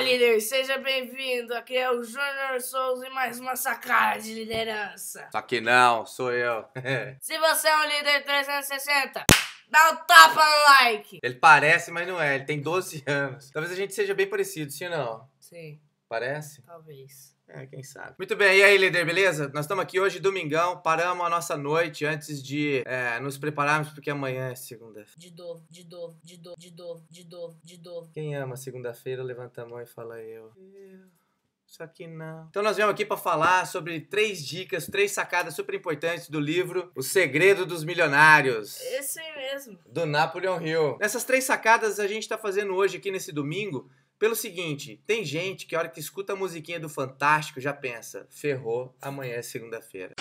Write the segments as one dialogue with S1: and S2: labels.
S1: Olá, líder, seja bem-vindo. Aqui é o Júnior Souza e mais uma sacada de liderança.
S2: Só que não, sou eu.
S1: Se você é um líder 360, Dá um tapa no like!
S2: Ele parece, mas não é. Ele tem 12 anos. Talvez a gente seja bem parecido, sim ou não? Sim. Parece? Talvez. É, quem sabe. Muito bem, e aí, líder, beleza? Nós estamos aqui hoje, domingão, paramos a nossa noite antes de é, nos prepararmos, porque amanhã é segunda. feira De dor, de dor, de dor, de dor, de dor, de dor. Quem ama segunda-feira, levanta a mão e fala eu. Só que não. Então nós viemos aqui para falar sobre três dicas, três sacadas super importantes do livro O Segredo dos Milionários. Esse mesmo. Do Napoleon Hill. Nessas três sacadas a gente está fazendo hoje aqui nesse domingo pelo seguinte, tem gente que a hora que escuta a musiquinha do Fantástico já pensa, ferrou, amanhã é segunda-feira.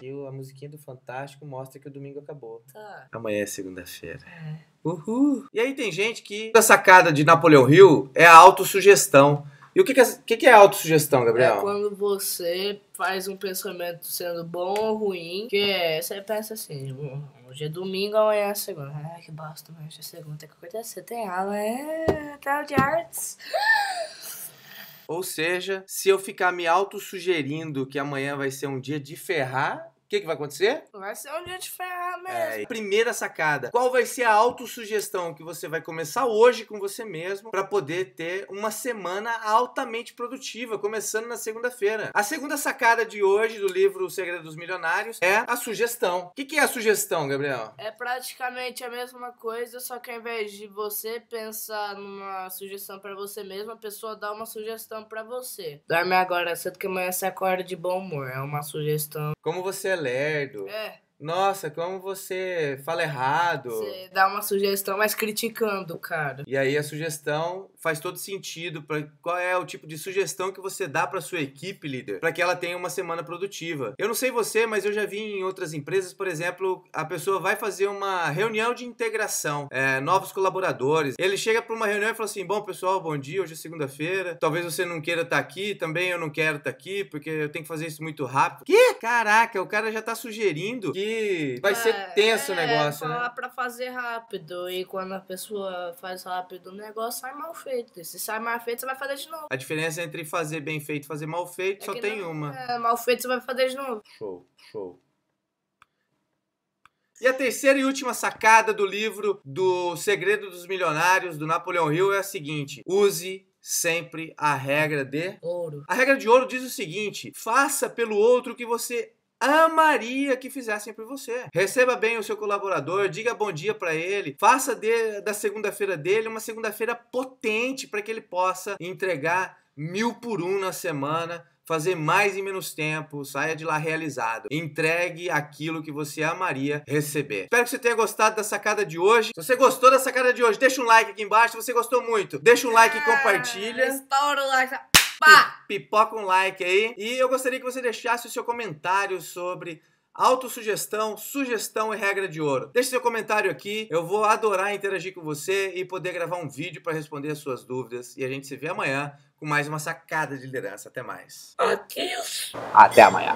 S2: E a musiquinha do Fantástico mostra que o domingo acabou. Tá. Amanhã é segunda-feira. É. Uhul! E aí tem gente que a sacada de Napoleão Hill é a autossugestão. E o que, que, é, que, que é autossugestão, Gabriel? É
S1: quando você faz um pensamento sendo bom ou ruim, que é, você pensa assim, hum, hoje é domingo, amanhã é segunda. Ai, que bosta, amanhã é segunda, tem que acordar, você é tem aula, é tal de artes.
S2: Ou seja, se eu ficar me autossugerindo que amanhã vai ser um dia de ferrar, que, que vai acontecer?
S1: Vai ser um dia de ferrar é, mesmo.
S2: É, primeira sacada. Qual vai ser a autossugestão que você vai começar hoje com você mesmo para poder ter uma semana altamente produtiva, começando na segunda-feira? A segunda sacada de hoje do livro O Segredo dos Milionários é a sugestão. O que, que é a sugestão, Gabriel?
S1: É praticamente a mesma coisa, só que ao invés de você pensar numa sugestão para você mesmo, a pessoa dá uma sugestão para você. Dorme agora cedo que amanhã você acorda de bom humor. É uma sugestão. Como você é
S2: lerdo. É nossa, como você fala errado. Você
S1: dá uma sugestão, mas criticando, cara.
S2: E aí a sugestão faz todo sentido para qual é o tipo de sugestão que você dá para sua equipe, líder, para que ela tenha uma semana produtiva. Eu não sei você, mas eu já vi em outras empresas, por exemplo, a pessoa vai fazer uma reunião de integração, é, novos colaboradores. Ele chega para uma reunião e fala assim: "Bom, pessoal, bom dia, hoje é segunda-feira. Talvez você não queira estar tá aqui, também eu não quero estar tá aqui, porque eu tenho que fazer isso muito rápido". Que? Caraca, o cara já tá sugerindo que que vai ser é, tenso é, o negócio. É, falar né?
S1: pra fazer rápido. E quando a pessoa faz rápido, o negócio sai mal feito. E se sai mal feito, você vai fazer de novo.
S2: A diferença entre fazer bem feito e fazer mal feito é só tem não, uma.
S1: É, mal feito você vai fazer de novo.
S2: Show, show. E a terceira e última sacada do livro do Segredo dos Milionários, do Napoleão Hill, é a seguinte: use sempre a regra de ouro. A regra de ouro diz o seguinte: faça pelo outro o que você amaria que fizessem por você. Receba bem o seu colaborador, diga bom dia para ele, faça de, da segunda-feira dele uma segunda-feira potente para que ele possa entregar mil por um na semana fazer mais em menos tempo, saia de lá realizado. Entregue aquilo que você amaria receber. Espero que você tenha gostado da sacada de hoje. Se você gostou da sacada de hoje, deixa um like aqui embaixo. Se você gostou muito, deixa um like e ah, compartilha.
S1: Estoura o like.
S2: Pipoca um like aí. E eu gostaria que você deixasse o seu comentário sobre autossugestão, sugestão e regra de ouro. Deixe seu comentário aqui, eu vou adorar interagir com você e poder gravar um vídeo para responder as suas dúvidas. E a gente se vê amanhã com mais uma sacada de liderança. Até mais.
S1: Adeus.
S2: Até amanhã.